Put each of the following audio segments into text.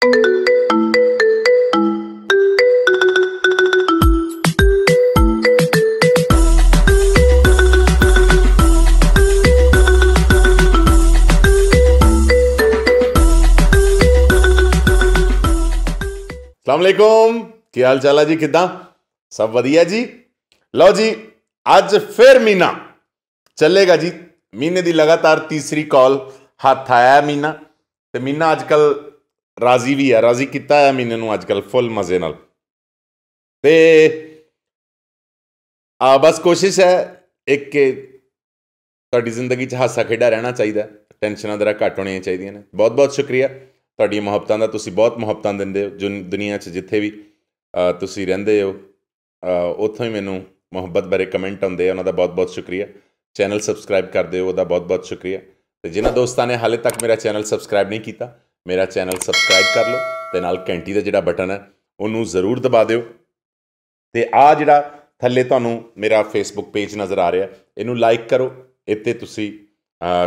ਅਸਲਾਮੁਅਲੈਕੁਮ ਕੀ ਹਾਲ ਚਾਲ ਹੈ ਜੀ ਕਿਦਾਂ ਸਭ ਵਧੀਆ ਜੀ ਲਓ ਜੀ ਅੱਜ ਫੇਰ ਮੀਨਾ ਚੱਲੇਗਾ ਜੀ ਮੀਨੇ ਦੀ ਲਗਾਤਾਰ ਤੀਸਰੀ ਕਾਲ ਹੱਥ ਆਇਆ ਮੀਨਾ ਤੇ ਮੀਨਾ ਅੱਜਕੱਲ ਰਾਜ਼ੀ ਵੀ ਆ ਰਾਜ਼ੀ ਕੀਤਾ ਆ ਮੀਨੇ ਨੂੰ ਅੱਜ ਕੱਲ ਫੁੱਲ ਮਜ਼ੇ ਨਾਲ ਤੇ ਆ ਬਸ ਕੋਸ਼ਿਸ਼ ਹੈ ਇੱਕ ਕਿ ਤੁਹਾਡੀ ਜ਼ਿੰਦਗੀ 'ਚ ਹਾਸਾ ਖੇਡਾ ਰਹਿਣਾ ਚਾਹੀਦਾ ਟੈਨਸ਼ਨਾਂ ਜ਼ਰਾ ਘੱਟ ਹੋਣੀਆਂ ਚਾਹੀਦੀਆਂ ਨੇ ਬਹੁਤ ਬਹੁਤ ਸ਼ੁਕਰੀਆ ਤੁਹਾਡੀ ਮੁਹੱਬਤਾਂ ਦਾ ਤੁਸੀਂ ਬਹੁਤ ਮੁਹੱਬਤਾਂ ਦਿੰਦੇ ਹੋ ਜੋ ਦੁਨੀਆ 'ਚ ਜਿੱਥੇ ਵੀ ਤੁਸੀਂ ਰਹਿੰਦੇ ਹੋ ਉੱਥੋਂ ਹੀ ਮੈਨੂੰ ਮੁਹੱਬਤ ਬਾਰੇ ਕਮੈਂਟ ਆਉਂਦੇ ਆ ਉਹਨਾਂ ਦਾ ਬਹੁਤ ਬਹੁਤ ਸ਼ੁਕਰੀਆ ਚੈਨਲ ਸਬਸਕ੍ਰਾਈਬ ਕਰਦੇ ਹੋ ਉਹਦਾ ਬਹੁਤ ਬਹੁਤ ਸ਼ੁਕਰੀਆ ਤੇ ਜਿਨ੍ਹਾਂ ਦੋਸਤਾਂ ਨੇ ਹਾਲੇ ਤੱਕ ਮੇਰਾ ਚੈਨਲ ਸਬਸਕ੍ਰਾਈਬ ਨਹੀਂ ਕੀਤਾ ਮੇਰਾ ਚੈਨਲ ਸਬਸਕ੍ਰਾਈਬ ਕਰ ਲਓ ਤੇ ਨਾਲ ਘੰਟੀ ਦਾ ਜਿਹੜਾ ਬਟਨ ਹੈ ਉਹਨੂੰ ਜ਼ਰੂਰ ਦਬਾ ਦਿਓ ਤੇ ਆ ਜਿਹੜਾ ਥੱਲੇ ਤੁਹਾਨੂੰ ਮੇਰਾ ਫੇਸਬੁੱਕ ਪੇਜ ਨਜ਼ਰ ਆ ਰਿਹਾ ਇਹਨੂੰ ਲਾਈਕ ਕਰੋ ਇੱਥੇ ਤੁਸੀਂ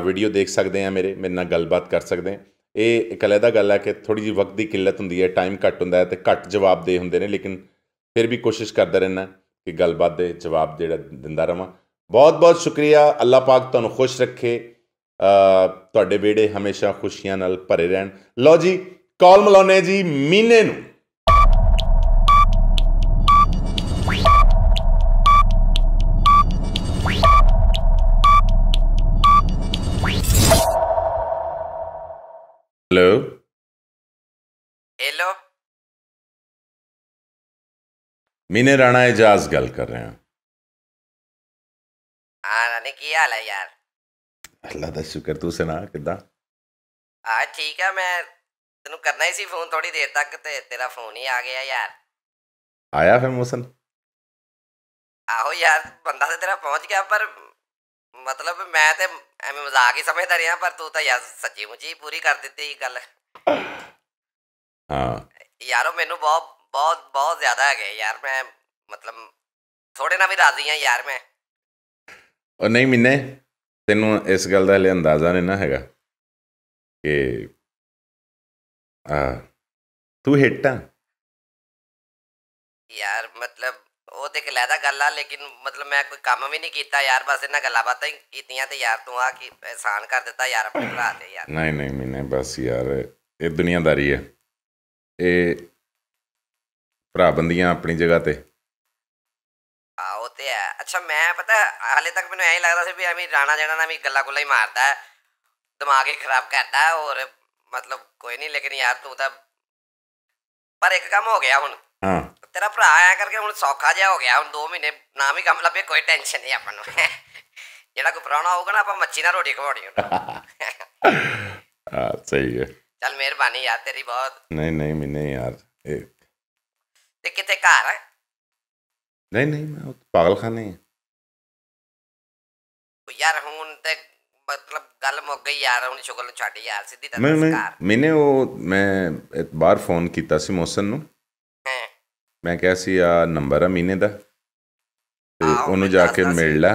ਵੀਡੀਓ ਦੇਖ ਸਕਦੇ ਆ ਮੇਰੇ ਮੇਰੇ ਨਾਲ ਗੱਲਬਾਤ ਕਰ ਸਕਦੇ ਆ ਇਹ ਇੱਕ ਅਲੱਗ ਗੱਲ ਹੈ ਕਿ ਥੋੜੀ ਜਿਹੀ ਵਕਤ ਦੀ ਕਿੱਲਤ ਹੁੰਦੀ ਹੈ ਟਾਈਮ ਘੱਟ ਹੁੰਦਾ ਹੈ ਤੇ ਘੱਟ ਜਵਾਬ ਦੇ ਹੁੰਦੇ ਨੇ ਲੇਕਿਨ ਫਿਰ ਵੀ ਕੋਸ਼ਿਸ਼ ਕਰਦਾ ਰਹਿਣਾ ਕਿ ਗੱਲਬਾਤ ਦੇ ਜਵਾਬ ਜਿਹੜਾ ਦਿੰਦਾ ਰਵਾਂ ਬਹੁਤ ਬਹੁਤ ਸ਼ੁਕਰੀਆ ਅੱਲਾਹ ਪਾਕ ਤੁਹਾਨੂੰ ਖੁਸ਼ ਰੱਖੇ ਤੁਹਾਡੇ ਵੇੜੇ ਹਮੇਸ਼ਾ ਖੁਸ਼ੀਆਂ ਨਾਲ ਭਰੇ ਰਹਿਣ ਲੋ ਜੀ ਕਾਲ ਮਲਾਉਨੇ ਜੀ ਮੀਨੇ ਨੂੰ ਹੈਲੋ ਹੈਲੋ ਮੀਨੇ ਰਾਣਾ ਇਜਾਜ਼ ਗੱਲ ਕਰ ਰਹੇ ਹਾਂ ਆ ਰਾਣੇ ਕੀ ਹਾਲ ਹੈ ਯਾਰ ਅੱਲਾ ਦਾ ਸ਼ੁਕਰ ਤੂੰ ਸੁਣਾ ਕਿੱਦਾਂ ਆ ਠੀਕ ਆ ਮੈਂ ਤੈਨੂੰ ਕਰਨਾ ਹੀ ਸੀ ਫੋਨ ਥੋੜੀ ਦੇਰ ਤੱਕ ਤੇ ਤੇਰਾ ਫੋਨ ਹੀ ਆ ਗਿਆ ਯਾਰ ਆਇਆ ਫਿਰ ਮੋਸਨ ਆਹੋ ਯਾਰ ਬੰਦਾ ਤੇ ਤੇਰਾ ਪਹੁੰਚ ਗਿਆ ਪਰ ਮਤਲਬ ਮੈਂ ਤੇ ਐਵੇਂ ਮਜ਼ਾਕ ਹੀ ਸਮਝਦਾ ਰਿਹਾ ਪਰ ਤੂੰ ਤਾਂ ਯਾਰ ਸੱਚੀ ਮੁੱਚੀ ਪੂਰੀ ਕਰ ਦਿੱਤੀ ਗੱਲ ਹਾਂ ਯਾਰੋ ਮੈਨੂੰ ਬਹੁਤ ਬਹੁਤ ਬਹੁਤ ਜ਼ਿਆਦਾ ਗਿਆ ਯਾਰ ਮੈਂ ਮਤਲਬ ਥੋੜੇ ਨਾਲ ਵੀ ਰਾਜ਼ੀ ਆ ਯਾਰ ਮੈਂ ਉਹ ਨਹੀਂ ਮਿੰਨੇ ਤੈਨੂੰ ਇਸ ਗੱਲ ਦਾ ਹਲੇ ਅੰਦਾਜ਼ਾ ਨਹੀਂ ਨਾ ਹੈਗਾ ਕਿ ਆ ਤੂੰ ਹਿੱਟ ਆ ਯਾਰ ਮਤਲਬ ਉਹ ਤੇ ਕਲਾਦਾ ਗੱਲ ਆ ਲੇਕਿਨ ਮਤਲਬ ਮੈਂ ਕੋਈ ਕੰਮ ਵੀ ਨਹੀਂ ਕੀਤਾ ਯਾਰ ਬਸ ਇਹਨਾਂ ਗੱਲਾਂ ਬਾਤਾਂ ਹੀ ਕੀਤੀਆਂ ਤੇ ਯਾਰ ਤੂੰ ਆ ਕਿ ਆਸਾਨ ਕਰ ਦਿੱਤਾ ਯਾਰ ਆਪਣੇ ਭਰਾ ਤੇ ਯਾਰ ਨਹੀਂ ਨਹੀਂ ਮੈਨੇ ਬਸ ਯਾਰ ਇਹ ਦੁਨੀਆਦਾਰੀ ਹੈ ਇਹ ਭਰਾ ਬੰਦੀਆਂ ਆਪਣੀ ਜਗ੍ਹਾ ਤੇ ਹੋਤੇ ਆ ਅੱਛਾ ਮੈਂ ਪਤਾ ਹਾਲੇ ਤੱਕ ਮੈਨੂੰ ਐਂ ਲੱਗਦਾ ਸੀ ਵੀ ਐਵੇਂ ਰਾਣਾ ਜਣਾ ਨਾ ਵੀ ਗੱਲਾਂ ਗੁੱਲਾਂ ਹੀ ਮਾਰਦਾ ਦਿਮਾਗ ਹੀ ਖਰਾਬ ਕਰਦਾ ਔਰ ਮਤਲਬ ਕੋਈ ਨਹੀਂ ਲੇਕਿਨ ਯਾਰ ਤੂੰ ਤਾਂ ਪਰ ਇੱਕ ਕੰਮ ਹੋ ਗਿਆ ਹੁਣ ਹਾਂ ਤੇਰਾ ਭਰਾ ਆਇਆ ਕਰਕੇ ਹੁਣ ਸੌਖਾ ਜਿਹਾ ਹੋ ਗਿਆ ਹੁਣ 2 ਮਹੀਨੇ ਨਾ ਵੀ ਕੰਮ ਲੱਭੇ ਕੋਈ ਟੈਨਸ਼ਨ ਨਹੀਂ ਆਪਾਂ ਨੂੰ ਜਿਹੜਾ ਕੋਈ ਪ੍ਰਾਣਾ ਹੋਊਗਾ ਨਾ ਆਪਾਂ ਮੱਛੀ ਨਾਲ ਰੋਟੀ ਖਵਾਉਣੀ ਹੁਣ ਆ ਸਹੀ ਹੈ ਚਲ ਮਿਹਰਬਾਨੀ ਯਾਰ ਤੇਰੀ ਬਹੁਤ ਨਹੀਂ ਨਹੀਂ ਮੈਨੇ ਯਾਰ ਇਹ ਤੇ ਕਿਤੇ ਘਰ ਹੈ ਨਹੀਂ नहीं मैं ਪਾਗਲਖਾਨੇ ਆ ਉਹ ਯਾਰ ਹੁਣ ਤੇ ਮਤਲਬ ਗੱਲ ਮੁੱਕ ਗਈ ਯਾਰ ਹੁਣ ਸ਼ੁਗਲ ਨੂੰ ਛੱਡ ਯਾਰ ਸਿੱਧੀ ਤਾਂ ਨਸਕਾਰ ਮੈਨੇ ਉਹ ਮੈਂ ਇੱਕ ਵਾਰ ਫੋਨ ਕੀਤਾ ਸੀ ਮੋਸਨ ਨੂੰ ਮੈਂ ਕਿਹਾ ਸੀ ਆ ਨੰਬਰ ਆ ਮੀਨੇ ਦਾ ਤੇ ਉਹਨੂੰ ਜਾ ਕੇ ਮਿਲ ਲਾ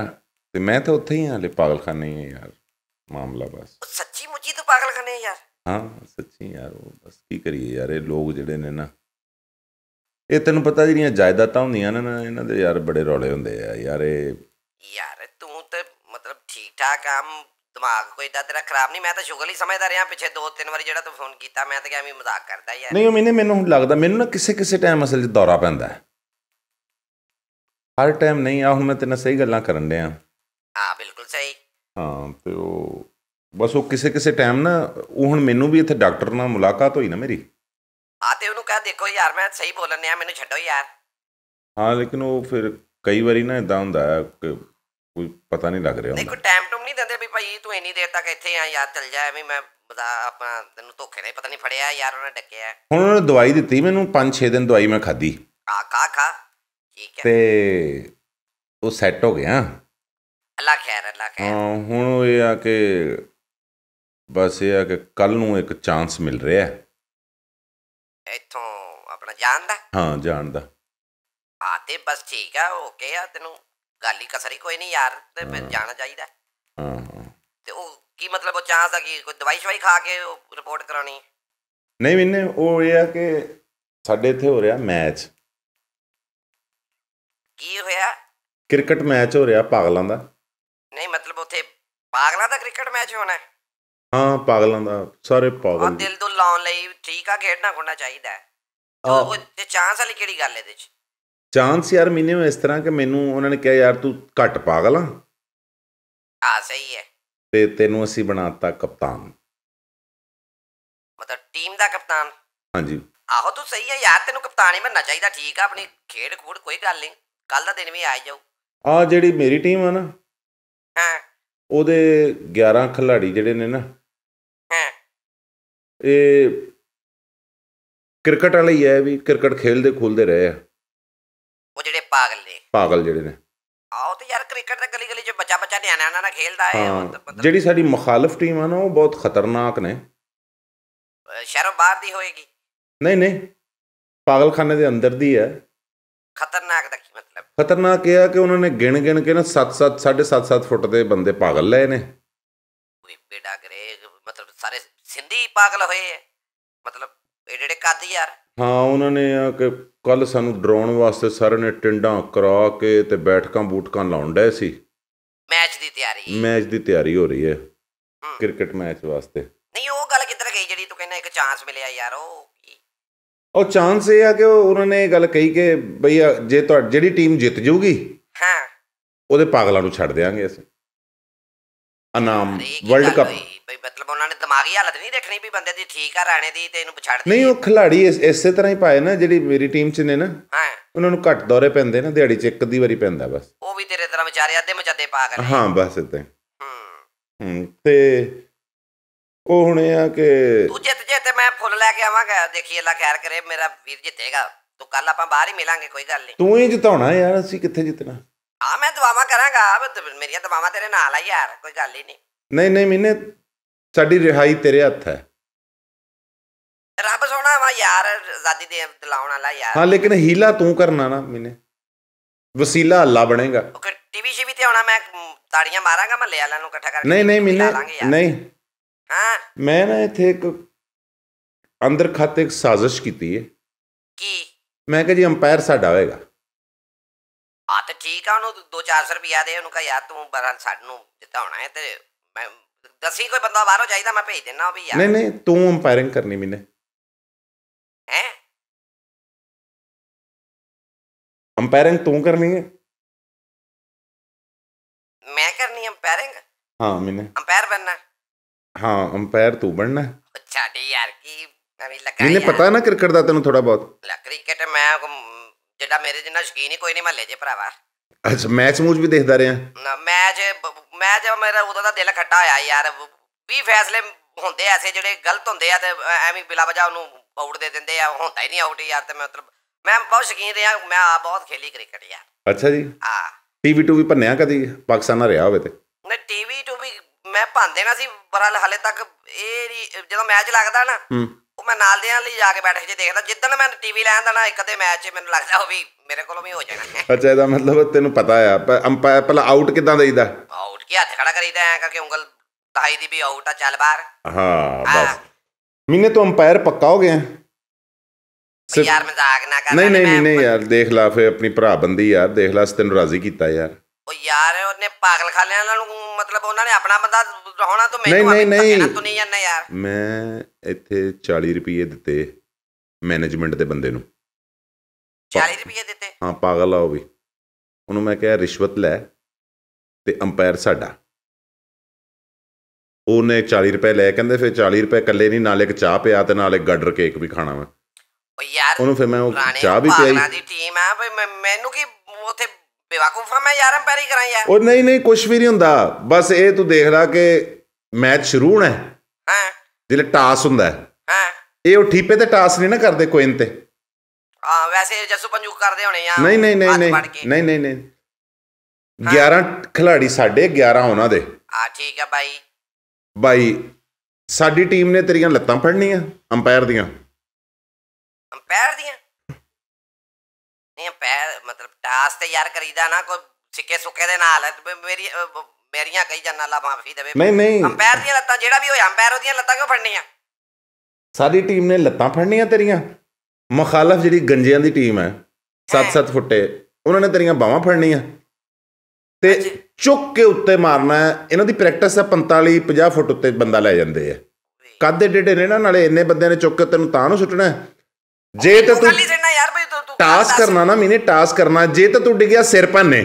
ਤੇ ਮੈਂ ਤਾਂ ਉੱਥੇ ਹੀ ਹਾਲੇ ਪਾਗਲਖਾਨੇ ਹੀ ਯਾਰ ਮਾਮਲਾ ਬਸ ਸੱਚੀ ਮੁੱਚੀ ਤੂੰ ਪਾਗਲਖਾਨੇ ਯਾਰ ਹਾਂ ਸੱਚੀ ਯਾਰ ਉਹ ਬਸ ਕੀ ਕਰੀਏ ਯਾਰ ਇਹ ਲੋਕ ਜਿਹੜੇ ਨੇ ਨਾ ਇਹ ਤੈਨੂੰ ਪਤਾ ਜਿਹੜੀਆਂ ਜਾਇਦਾਦਾਂ ਹੁੰਦੀਆਂ ਨੇ ਨਾ ਇਹਨਾਂ ਦੇ ਯਾਰ ਬੜੇ ਰੌਲੇ ਹੁੰਦੇ ਆ ਯਾਰ ਇਹ ਯਾਰ ਤੂੰ ਤੇ ਮਤਲਬ ਠੀਕ ਠਾਕ ਆਮ ਦਿਮਾਗ ਕੋਈ ਦਾ ਤੇਰਾ ਖਰਾਬ ਨਹੀਂ ਮੈਂ ਤਾਂ ਸ਼ੁਗਲ ਹੀ ਸਮਝਦਾ ਰਿਹਾ ਪਿੱਛੇ ਦੋ ਤਿੰਨ ਵਾਰੀ ਜਿਹੜਾ ਤੂੰ ਫੋਨ ਕੀਤਾ ਮੈਂ ਤਾਂ ਕਿਹਾ ਮੈਂ ਮਜ਼ਾਕ ਕਰਦਾ ਯਾਰ ਨਹੀਂ ਉਹ ਮੈਨੇ ਮੈਨੂੰ ਲੱਗਦਾ ਮੈਨੂੰ ਨਾ ਕਿਸੇ ਕਿਸੇ ਟਾਈਮ ਅਸਲ 'ਚ ਦੌਰਾ ਪੈਂਦਾ ਹੈ ਹਰ ਟਾਈਮ ਨਹੀਂ ਆ ਹੁਣ ਮੈਂ ਤੇਨਾਂ ਸਹੀ ਗੱਲਾਂ ਕਰਨ ਆ ਹਾਂ ਬਿਲਕੁਲ ਸਹੀ ਹਾਂ ਤੇ ਉਹ ਬਸ ਉਹ ਕਿਸੇ ਕਿਸੇ ਟਾਈਮ ਨਾ ਉਹ ਹੁਣ ਮੈਨੂੰ ਵੀ ਇੱਥੇ ਡਾਕਟਰ ਨਾਲ ਮੁਲਾਕਾਤ ਹੋਈ ਨਾ ਮੇਰੀ ਆ ਤੇ ਉਹਨੂੰ ਕਹ ਦੇਖੋ ਯਾਰ ਮੈਂ ਸਹੀ ਬੋਲਣ ਨਿਆ ਮੈਨੂੰ ਛੱਡੋ ਯਾਰ ਹਾਂ ਲੇਕਿਨ ਉਹ ਫਿਰ ਕਈ ਵਾਰੀ ਨਾ ਇਦਾਂ ਹੁੰਦਾ ਹੈ ਕਿ ਕੋਈ ਪਤਾ ਨਹੀਂ ਲੱਗ ਰਿਹਾ ਹੁੰਦਾ ਦੇਖੋ ਟਾਈਮ ਟੂਮ ਨਹੀਂ ਦਿੰਦੇ ਵੀ ਭਾਈ ਤੂੰ ਇੰਨੀ ਦੇਰ ਤੱਕ ਇੱਥੇ ਆ ਯਾਰ ਚੱਲ ਜਾ ਐਵੇਂ ਮੈਂ ਬਤਾ ਆਪਾਂ ਤੈਨੂੰ ਧੋਖੇ ਨਹੀਂ ਪਤਾ ਨਹੀਂ ਫੜਿਆ ਯਾਰ ਉਹਨੇ ਡੱਕਿਆ ਹੁਣ ਉਹਨੇ ਦਵਾਈ ਦਿੱਤੀ ਮੈਨੂੰ 5-6 ਦਿਨ ਦਵਾਈ ਮੈਂ ਖਾਦੀ ਆ ਕਾ ਕਾ ਠੀਕ ਹੈ ਤੇ ਉਹ ਸੈੱਟ ਹੋ ਗਿਆ ਅੱਲਾ ਖੈਰ ਅੱਲਾ ਖੈਰ ਹੁਣ ਇਹ ਆ ਕਿ ਬਸ ਇਹ ਆ ਕਿ ਕੱਲ ਨੂੰ ਇੱਕ ਚਾਂਸ ਮਿਲ ਰਿਹਾ ਹੈ ਇੱਥੋਂ ਆਪਣਾ ਜਾਣਦਾ ਹਾਂ ਜਾਣਦਾ ਆ ਤੇ ਬਸ ਠੀਕ ਆ ਓਕੇ ਆ ਤੈਨੂੰ ਗੱਲ ਹੀ ਕਸਰ ਹੀ ਕੋਈ ਨਹੀਂ ਯਾਰ ਤੇ ਫਿਰ ਜਾਣਾ ਚਾਹੀਦਾ ਹਾਂ ਤੇ ਉਹ ਕੀ ਮਤਲਬ ਉਹ ਚਾਂਸ ਆ ਕਿ ਕੋਈ ਦਵਾਈ ਸ਼ਵਾਈ ਖਾ ਕੇ ਰਿਪੋਰਟ ਕਰਾਉਣੀ ਨਹੀਂ ਮੈਨੇ ਉਹ ਇਹ ਆ ਕਿ ਸਾਡੇ ਇੱਥੇ ਹੋ ਰਿਹਾ ਮੈਚ ਕੀ ਹੋਇਆ ਕ੍ਰਿਕਟ ਮੈਚ ਹੋ ਰਿਹਾ ਪਾਗਲਾਂ ਦਾ ਨਹੀਂ ਮਤਲਬ ਉੱਥੇ ਪਾਗਲਾਂ ਦਾ ਕ੍ਰਿਕਟ ਮੈਚ ਹੋਣਾ ਹੈ ਹਾਂ ਪਾਗਲਾਂ ਦਾ ਸਾਰੇ ਪਾਗਲ ਆ ਦਿਲ ਤੋਂ ਲਾਉਣ ਲਈ ਠੀਕ ਆ ਖੇਡਣਾ ਖੁੰਡਾ ਚਾਹੀਦਾ ਹੈ ਉਹ ਤੇ ਚਾਂਸ ਵਾਲੀ ਕਿਹੜੀ ਗੱਲ ਇਹਦੇ ਚ ਚਾਂਸ ਯਾਰ ਮੈਨੂੰ ਇਸ ਤਰ੍ਹਾਂ ਕਿ ਮੈਨੂੰ ਉਹਨਾਂ ਨੇ ਕਿਹਾ ਯਾਰ ਤੂੰ ਘੱਟ ਪਾਗਲ ਆ ਆ ਸਹੀ ਹੈ ਤੇ ਤੈਨੂੰ ਅਸੀਂ ਬਣਾਤਾ ਕਪਤਾਨ ਮਤਲਬ ਟੀਮ ਦਾ ਕਪਤਾਨ ਹਾਂਜੀ ਆਹੋ ਤੂੰ ਸਹੀ ਹੈ ਯਾਰ ਤੈਨੂੰ ਕਪਤਾਨ ਹੀ ਬਣਨਾ ਚਾਹੀਦਾ ਠੀਕ ਆ ਆਪਣੀ ਖੇਡ ਖੂਡ ਕੋਈ ਗੱਲ ਨਹੀਂ ਕੱਲ ਦਾ ਦਿਨ ਵੀ ਆ ਜਾਊ ਆ ਜਿਹੜੀ ਮੇਰੀ ਟੀਮ ਆ ਨਾ ਹਾਂ ਉਹਦੇ 11 ਖਿਡਾਰੀ ਜਿਹੜੇ ਨੇ ਨਾ ਇਹ ਕ੍ਰਿਕਟ ਵਾਲੇ ਹੀ ਹੈ ਵੀ ਕ੍ਰਿਕਟ ਖੇਲਦੇ ਖੁੱਲਦੇ ਰਹੇ ਆ ਉਹ ਜਿਹੜੇ ਪਾਗਲ ਨੇ ਪਾਗਲ ਜਿਹੜੇ ਨੇ ਆਓ ਤੇ ਯਾਰ ਕ੍ਰਿਕਟ ਤਾਂ ਗਲੀ ਗਲੀ ਚ ਬੱਚਾ ਬੱਚਾ ਨਿਆਣਾ ਨਾਲ ਖੇਲਦਾ ਹੈ ਜਿਹੜੀ ਸਾਡੀ ਮੁਖਾਲਫ ਟੀਮ ਆ ਨਾ ਉਹ ਬਹੁਤ ਖਤਰਨਾਕ ਨੇ ਸ਼ਹਿਰੋਂ ਬਾਹਰ ਦੀ ਹੋਏਗੀ ਨਹੀਂ ਨਹੀਂ ਪਾਗਲਖਾਨੇ ਦੇ ਅੰਦਰ ਦੀ ਹੈ ਖਤਰਨਾਕ ਦਾ ਕੀ ਮਤਲਬ ਖਤਰਨਾਕ ਇਹ ਆ ਕਿ ਉਹਨਾਂ ਨੇ ਗਿਣ ਗਿਣ ਕੇ ਨਾ 7-7 7.5 7 ਫੁੱਟ ਦੇ ਬੰਦੇ ਪਾਗਲ ਲਏ ਨੇ ਪਾਗਲ ਹੋਏ ਐ ਮਤਲਬ ਇਹ ਜਿਹੜੇ ਕੱਦ ਯਾਰ ਹਾਂ ਉਹਨਾਂ ਨੇ ਆ ਕਿ ਕੱਲ ਸਾਨੂੰ ਡਰਾਉਣ ਵਾਸਤੇ ਸਾਰੇ ਨੇ ਟਿੰਡਾਂ ਕਰਾ ਕੇ ਤੇ ਬੈਠਕਾਂ ਬੂਟਕਾਂ ਲਾਉਣ ਡਏ ਸੀ ਮੈਚ ਦੀ ਤਿਆਰੀ ਮੈਚ ਦੀ ਤਿਆਰੀ ਹੋ ਰਹੀ ਹੈ ਕ੍ਰਿਕਟ ਮੈਚ ਵਾਸਤੇ ਨਹੀਂ ਉਹ ਗੱਲ ਕਿੱਧਰ ਗਈ ਜਿਹੜੀ ਤੂੰ ਕਹਿੰਦਾ ਇੱਕ ਚਾਂਸ ਮਿਲਿਆ ਯਾਰ ਉਹ ਉਹ ਚਾਂਸ ਇਹ ਆ ਕਿ ਉਹਨਾਂ ਨੇ ਇਹ ਗੱਲ ਕਹੀ ਕਿ ਬਈ ਜੇ ਤੁਹਾਡੀ ਜਿਹੜੀ ਟੀਮ ਜਿੱਤ ਜਾਊਗੀ ਹਾਂ ਉਹਦੇ ਪਾਗਲਾਂ ਨੂੰ ਛੱਡ ਦੇਵਾਂਗੇ ਅਸੀਂ ਅਨਾਮ ਵਰਲਡ ਕੱਪ ਕੋਈ ਮਤਲਬ ਉਹਨਾਂ ਨੇ ਦਿਮਾਗੀ ਹਾਲਤ ਨਹੀਂ ਦੇਖਣੀ ਵੀ ਬੰਦੇ ਦੀ ਠੀਕ ਆ ਰਾਣੇ ਦੀ ਤੇ ਇਹਨੂੰ ਪਛਾੜ ਨਹੀਂ ਉਹ ਖਿਲਾੜੀ ਇਸੇ ਤਰ੍ਹਾਂ ਹੀ ਪਾਏ ਨਾ ਜਿਹੜੀ ਮੇਰੀ ਟੀਮ 'ਚ ਨੇ ਨਾ ਹਾਂ ਉਹਨਾਂ ਨੂੰ ਘੱਟ ਦੌਰੇ ਪੈਂਦੇ ਨਾ ਦਿਹਾੜੀ 'ਚ ਇੱਕ ਦੀ ਵਾਰੀ ਪੈਂਦਾ ਬਸ ਉਹ ਵੀ ਤੇਰੇ ਤਰ੍ਹਾਂ ਵਿਚਾਰੇ ਅੱਧੇ ਮਜਦੇ ਪਾ ਕਰ ਹਾਂ ਬਸ ਇਦਾਂ ਹੂੰ ਤੇ ਉਹ ਹੁਣੇ ਆ ਕਿ ਤੂੰ ਜਿੱਤ ਜੇ ਤੇ ਮੈਂ ਫੁੱਲ ਲੈ ਕੇ ਆਵਾਂਗਾ ਦੇਖੀ ਅੱਲਾ ਖੈਰ ਕਰੇ ਮੇਰਾ ਵੀਰ ਜਿੱਤੇਗਾ ਤੂੰ ਕੱਲ ਆਪਾਂ ਬਾਹਰ ਹੀ ਮਿਲਾਂਗੇ ਕੋਈ ਗੱਲ ਨਹੀਂ ਤੂੰ ਹੀ ਜਿਤਾਉਣਾ ਯਾਰ ਅਸੀਂ ਕਿੱਥੇ ਜਿੱਤਣਾ ਆ ਮੈਂ ਦਵਾਵਾ ਕਰਾਂਗਾ ਮੇਰੀਆਂ ਦਵਾਵਾ ਤੇਰੇ ਨਾਲ ਆ ਯਾਰ ਕੋਈ ਗੱਲ ਹੀ ਨਹੀਂ ਨਹੀਂ ਨਹੀਂ ਮੈਨੇ ਸਾਡੀ ਰਿਹਾਈ ਤੇਰੇ ਹੱਥ ਹੈ ਰੱਬ ਸੋਣਾ ਵਾ ਯਾਰ ਆਜ਼ਾਦੀ ਦੇ ਦਿਲਾਉਣ ਵਾਲਾ ਯਾਰ ਹਾਂ ਲੇਕਿਨ ਹੀਲਾ ਤੂੰ ਕਰਨਾ ਨਾ ਮੈਨੇ ਵਸੀਲਾ ਅੱਲਾ ਬਣੇਗਾ ਟੀਵੀ ਸ਼ੀਵੀ ਤੇ ਆਉਣਾ ਮੈਂ ਤਾੜੀਆਂ ਮਾਰਾਂਗਾ ਮੱਲੇ ਵਾਲਿਆਂ ਨੂੰ ਇਕੱਠਾ ਕਰਕੇ ਨਹੀਂ ਨਹੀਂ ਮੈਨੇ ਨਹੀਂ ਹਾਂ ਮੈਂ ਨਾ ਇੱਥੇ ਇੱਕ ਅੰਦਰ ਖਾਤੇ ਇੱਕ ਸਾਜ਼ਿਸ਼ ਕੀਤੀ ਹੈ ਕੀ ਮੈਂ ਕਿਹਾ ਜੀ ਅੰਪਾਇਰ ਸਾਡਾ ਹੋਏਗਾ ਆ ਤੇ ਠੀਕ ਆ ਉਹਨੂੰ 2-400 ਰੁਪਿਆ ਦੇ ਉਹਨੂੰ ਕਹ ਯਾਰ ਤੂੰ ਬਰਾਂ ਸਾਨੂੰ ਜਿਤਾਉਣਾ ਹੈ ਤੇ ਮੈਂ ਦੱਸੀ ਕੋਈ ਬੰਦਾ ਬਾਹਰੋਂ ਚਾਹੀਦਾ ਮੈਂ ਭੇਜ ਦਿੰਨਾ ਉਹ ਵੀ ਯਾਰ ਨਹੀਂ ਨਹੀਂ ਤੂੰ ਅੰਪਾਇਰਿੰਗ ਕਰਨੀ ਮੈਨੇ ਹੈ ਅੰਪਾਇਰਿੰਗ ਤੂੰ ਕਰਨੀ ਹੈ ਮੈਂ ਕਰਨੀ ਅੰਪਾਇਰਿੰਗ ਹਾਂ ਮੈਨੇ ਅੰਪਾਇਰ ਬਣਨਾ ਹਾਂ ਅੰਪਾਇਰ ਤੂੰ ਬਣਨਾ ਅੱਛਾ ਢੀ ਯਾਰ ਕੀ ਨਵੀਂ ਲੱਗਾ ਮੈਨੇ ਪਤਾ ਨਾ ਕ੍ਰਿਕਟ ਦਾ ਤੈਨੂੰ ਥੋੜਾ ਬਹੁਤ ਲੈ ਕ੍ਰਿਕਟ ਮੈਂ ਜਿਹੜਾ ਮੇਰੇ ਜਿੰਨਾ ਸ਼ਕੀਨ ਹੀ ਕੋਈ ਨਹੀਂ ਮਹੱਲੇ 'ਚ ਭਰਾਵਾ ਅੱਛਾ ਮੈਚ ਮੂਜ ਵੀ ਦੇਖਦਾ ਰਿਹਾ ਨਾ ਮੈਚ ਮੈਂ ਜਦ ਮੇਰਾ ਉਹਦਾ ਦਿਲ ਖੱਟਾ ਹੋਇਆ ਯਾਰ ਵੀ ਫੈਸਲੇ ਹੁੰਦੇ ਐਸੇ ਜਿਹੜੇ ਗਲਤ ਹੁੰਦੇ ਆ ਤੇ ਐਵੇਂ ਬਿਲਾ ਵਜਾ ਉਹਨੂੰ ਆਊਟ ਦੇ ਦਿੰਦੇ ਆ ਹੁੰਦਾ ਹੀ ਨਹੀਂ ਆਊਟ ਯਾਰ ਤੇ ਮੈਂ ਮਤਲਬ ਮੈਂ ਬਹੁਤ ਸ਼ਕੀਨ ਰਿਹਾ ਮੈਂ ਆ ਬਹੁਤ ਖੇਲੀ ਕ੍ਰਿਕਟ ਯਾਰ ਅੱਛਾ ਜੀ ਹਾਂ ਟੀਵੀ ਟੂ ਵੀ ਭੰਨਿਆ ਕਦੀ ਪਾਕਿਸਤਾਨ ਨਾਲ ਰਿਹਾ ਹੋਵੇ ਤੇ ਨਹੀਂ ਟੀਵੀ ਟੂ ਵੀ ਮੈਂ ਭੰਨ ਦੇਣਾ ਸੀ ਪਰ ਹਲੇ ਤੱਕ ਇਹ ਜਦੋਂ ਮੈਚ ਲੱਗਦਾ ਨਾ ਹੂੰ ਮੈਂ ਨਾਲ ਦੇਆਂ ਲਈ ਜਾ ਕੇ ਬੈਠ ਕੇ ਦੇਖਦਾ ਜਿੱਦਣ ਮੈਂ ਟੀਵੀ ਲੈਣ ਦਾ ਨਾ ਇੱਕ ਅੱਧੇ ਮੈਚ ਮੈਨੂੰ ਲੱਗਦਾ ਉਹ ਵੀ ਮੇਰੇ ਕੋਲੋਂ ਵੀ ਹੋ ਜਾਣਾ ਅੱਛਾ ਇਹਦਾ ਮਤਲਬ ਤੈਨੂੰ ਪਤਾ ਆ ਅੰਪਾਇਰ ਪਹਿਲਾਂ ਆਊਟ ਕਿਦਾਂ ਦੇਈਦਾ ਆਊਟ ਕੀ ਹੱਥ ਖੜਾ ਕਰੀਦਾ ਐ ਕਰਕੇ ਉਂਗਲ ਤਾਈ ਦੀ ਵੀ ਆਊਟ ਆ ਚੱਲ ਬਾਹਰ ਹਾਂ ਬਸ ਮੀਨੇ ਤੋਂ ਅੰਪਾਇਰ ਪੱਕਾ ਹੋ ਗਿਆ ਯਾਰ ਮਜ਼ਾਕ ਨਾ ਕਰ ਨਹੀਂ ਨਹੀਂ ਨਹੀਂ ਯਾਰ ਦੇਖ ਲਾ ਫੇ ਆਪਣੀ ਭਰਾ ਬੰਦੀ ਯਾਰ ਦੇਖ ਲਾ ਤੈਨੂੰ ਰਾਜ਼ੀ ਕੀਤਾ ਯਾਰ ਉਹ ਯਾਰ ਉਹਨੇ ਪਾਗਲ ਖਾਲਿਆਂ ਨਾਲ ਮਤਲਬ ਉਹਨਾਂ ਨੇ ਆਪਣਾ ਬੰਦਾ ਰਹਾਉਣਾ ਤੋਂ ਮੈਨੂੰ ਨਹੀਂ ਨਹੀਂ ਨਹੀਂ ਤੂੰ ਨਹੀਂ ਜਾਂਦਾ ਯਾਰ ਮੈਂ ਇੱਥੇ 40 ਰੁਪਏ ਦਿੱਤੇ ਮੈਨੇਜਮੈਂਟ ਦੇ ਬੰਦੇ ਨੂੰ 40 ਰੁਪਏ ਦਿੱਤੇ ਹਾਂ ਪਾਗਲ ਆ ਉਹ ਵੀ ਉਹਨੂੰ ਮੈਂ ਕਿਹਾ ਰਿਸ਼ਵਤ ਲੈ ਤੇ ਅੰਪਾਇਰ ਸਾਡਾ ਉਹਨੇ 40 ਰੁਪਏ ਲੈ ਕਹਿੰਦੇ ਫਿਰ 40 ਰੁਪਏ ਇਕੱਲੇ ਨਹੀਂ ਨਾਲ ਇੱਕ ਚਾਹ ਪਿਆ ਤੇ ਨਾਲ ਇੱਕ ਗੱਡਰ ਕੇਕ ਵੀ ਖਾਣਾ ਵਾ ਉਹ ਯਾਰ ਉਹਨੂੰ ਫਿਰ ਮੈਂ ਉਹ ਚਾਹ ਵੀ ਪਿਆਈ ਦੀ ਟੀਮ ਆ ਭਈ ਮੈਨੂੰ ਕੀ ਉਥੇ ਬੇਵਾਕੂਫਾ ਮੈਂ ਯਾਰਾਂ ਪੈਰੀ ਕਰਾਂ ਯਾਰ ਉਹ ਨਹੀਂ ਨਹੀਂ ਕੁਛ ਵੀ ਨਹੀਂ ਹੁੰਦਾ ਬਸ ਇਹ ਤੂੰ ਦੇਖ ਲੈ ਕਿ ਮੈਚ ਸ਼ੁਰੂ ਹੋਣਾ ਹੈ ਹਾਂ ਜਿਹੜੇ ਟਾਸ ਹੁੰਦਾ ਹੈ ਹਾਂ ਇਹ ਉਹ ਠੀਪੇ ਤੇ ਟਾਸ ਨਹੀਂ ਨਾ ਕਰਦੇ ਕੋਇਨ ਤੇ ਹਾਂ ਵੈਸੇ ਜੱਸੂ ਪੰਜੂ ਕਰਦੇ ਹੋਣੇ ਆ ਨਹੀਂ ਨਹੀਂ ਨਹੀਂ ਨਹੀਂ ਨਹੀਂ ਨਹੀਂ 11 ਖਿਲਾੜੀ ਸਾਡੇ 11 ਉਹਨਾਂ ਦੇ ਆ ਠੀਕ ਆ ਬਾਈ ਬਾਈ ਸਾਡੀ ਟੀਮ ਨੇ ਤੇਰੀਆਂ ਲੱਤਾਂ ਫੜਨੀਆਂ ਅੰਪਾਇਰ ਦੀਆਂ ਅੰਪਾਇਰ ਦੀਆਂ ਆਸਤੇ ਯਾਰ ਕਰੀਦਾ ਨਾ ਕੋਈ ਸਿੱਕੇ ਸੁੱਕੇ ਦੇ ਨਾਲ ਮੇਰੀ ਮੇਰੀਆਂ ਕਈ ਜਾਨਾਂ ਲਾ ਮਾਫੀ ਦੇਵੇ ਨਹੀਂ ਨਹੀਂ ਅੰਪਾਇਰ ਦੀਆਂ ਲੱਤਾਂ ਜਿਹੜਾ ਵੀ ਹੋਇਆ ਅੰਪਾਇਰ ਉਹਦੀਆਂ ਲੱਤਾਂ ਕਿਉਂ ਫੜਨੀਆਂ ਸਾਰੀ ਟੀਮ ਨੇ ਲੱਤਾਂ ਫੜਨੀਆਂ ਤੇਰੀਆਂ ਮੁਖਾਲਫ ਜਿਹੜੀ ਗੰਜਿਆਂ ਦੀ ਟੀਮ ਹੈ 7-7 ਫੁੱਟੇ ਉਹਨਾਂ ਨੇ ਤੇਰੀਆਂ ਬਾਹਾਂ ਫੜਨੀਆਂ ਤੇ ਚੁੱਕ ਕੇ ਉੱਤੇ ਮਾਰਨਾ ਇਹਨਾਂ ਦੀ ਪ੍ਰੈਕਟਿਸ ਹੈ 45 50 ਫੁੱਟ ਉੱਤੇ ਬੰਦਾ ਲੈ ਜਾਂਦੇ ਆ ਕੱਦ ਦੇ ਡੇਡੇ ਨੇ ਨਾਲੇ ਇੰਨੇ ਬੰਦਿਆਂ ਨੇ ਚੁੱਕ ਕੇ ਤੈਨੂੰ ਤਾਂ ਨੂੰ ਸੁੱਟਣਾ ਜੇ ਤੇ ਤੂੰ ਟਾਸ ਕਰਨਾ ਨਾ ਮੈਨੇ ਟਾਸ ਕਰਨਾ ਜੇ ਤਾਂ ਟੁੱਟ ਗਿਆ ਸਿਰ ਪੰਨੇ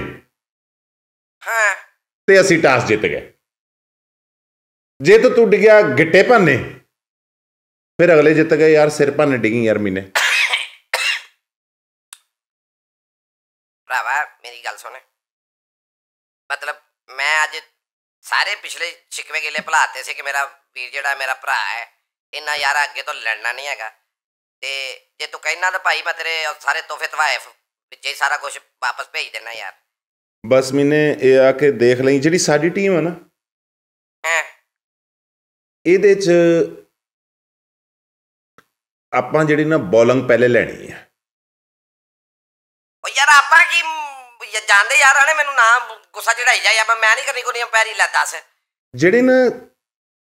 ਹਾਂ ਤੇ ਅਸੀਂ ਟਾਸ ਜਿੱਤ ਗਏ ਜੇ ਤਾਂ ਟੁੱਟ ਗਿਆ ਗਿੱਟੇ ਪੰਨੇ ਫਿਰ ਅਗਲੇ ਜਿੱਤ ਗਏ ਯਾਰ ਸਿਰ ਪੰਨੇ ਡਿੱਗੀ ਯਾਰ ਮੈਨੇ ਬਰਾਵਾ ਮੇਰੀ ਗੱਲ ਸੁਣ ਮਤਲਬ ਮੈਂ ਅੱਜ ਸਾਰੇ ਪਿਛਲੇ ਛਿਕਵੇਂ ਗੇਲੇ ਭੁਲਾਤੇ ਸੀ ਕਿ ਮੇਰਾ ਵੀਰ ਜਿਹੜਾ ਮੇਰਾ ਭਰਾ ਹੈ ਇਹਨਾਂ ਯਾਰ ਅੱਗੇ ਤੋਂ ਲੜਨਾ ਨਹੀਂ ਹੈਗਾ ਤੇ ਜੇ ਤੂੰ ਕਹਿਣਾ ਤਾਂ ਭਾਈ ਮੈਂ ਤੇਰੇ ਸਾਰੇ ਤੋਹਫੇ ਤਵਾਇਫ ਵਿੱਚ ਹੀ ਸਾਰਾ ਕੁਝ ਵਾਪਸ ਭੇਜ ਦੇਣਾ ਯਾਰ ਬਸ ਮੈਨੇ ਇਹ ਆ ਕੇ ਦੇਖ ਲਈ ਜਿਹੜੀ ਸਾਡੀ ਟੀਮ ਆ ਨਾ ਇਹਦੇ ਚ ਆਪਾਂ ਜਿਹੜੀ ਨਾ ਬੋਲਿੰਗ ਪਹਿਲੇ ਲੈਣੀ ਆ ਉਹ ਯਾਰ ਆਪਾਂ ਕੀ ਜਾਂਦੇ ਯਾਰ ਆਣੇ ਮੈਨੂੰ ਨਾ ਗੁੱਸਾ ਚੜਾਈ ਜਾਈ ਯਾਰ ਮੈਂ ਨਹੀਂ ਕਰਨੀ ਕੋਈ ਅੰਪਾਇਰੀ ਲਾ ਦੱਸ ਜਿਹੜੀ ਨਾ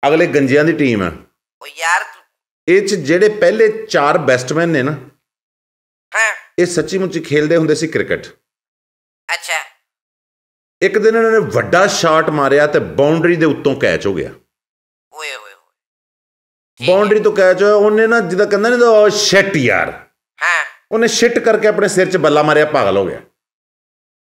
ਅਗਲੇ ਗੰਜਿਆਂ ਦੀ ਟੀਮ ਆ ਉਹ ਯਾਰ ਇਹ ਚ ਜਿਹੜੇ ਪਹਿਲੇ 4 ਬੈਸਟਮੈਨ ਨੇ ਨਾ ਇਹ ਸੱਚੀ ਮੁੱਚ ਖੇਲਦੇ ਹੁੰਦੇ ਸੀ ਕ੍ਰਿਕਟ ਅੱਛਾ ਇੱਕ ਦਿਨ ਇਹਨਾਂ ਨੇ ਵੱਡਾ ਸ਼ਾਟ ਮਾਰਿਆ ਤੇ ਬਾਉਂਡਰੀ ਦੇ ਉੱਤੋਂ ਕੈਚ ਹੋ ਗਿਆ ਓਏ ਓਏ ਓਏ ਬਾਉਂਡਰੀ ਤੋਂ ਕੈਚ ਹੋਇਆ ਉਹਨੇ ਨਾ ਜਿਹਦਾ ਕਹਿੰਦਾ ਨੇ ਉਹ ਸ਼ਿਟ ਯਾਰ ਹਾਂ ਉਹਨੇ ਸ਼ਿਟ ਕਰਕੇ ਆਪਣੇ ਸਿਰ 'ਚ ਬੱਲਾ ਮਾਰਿਆ ਪਾਗਲ ਹੋ ਗਿਆ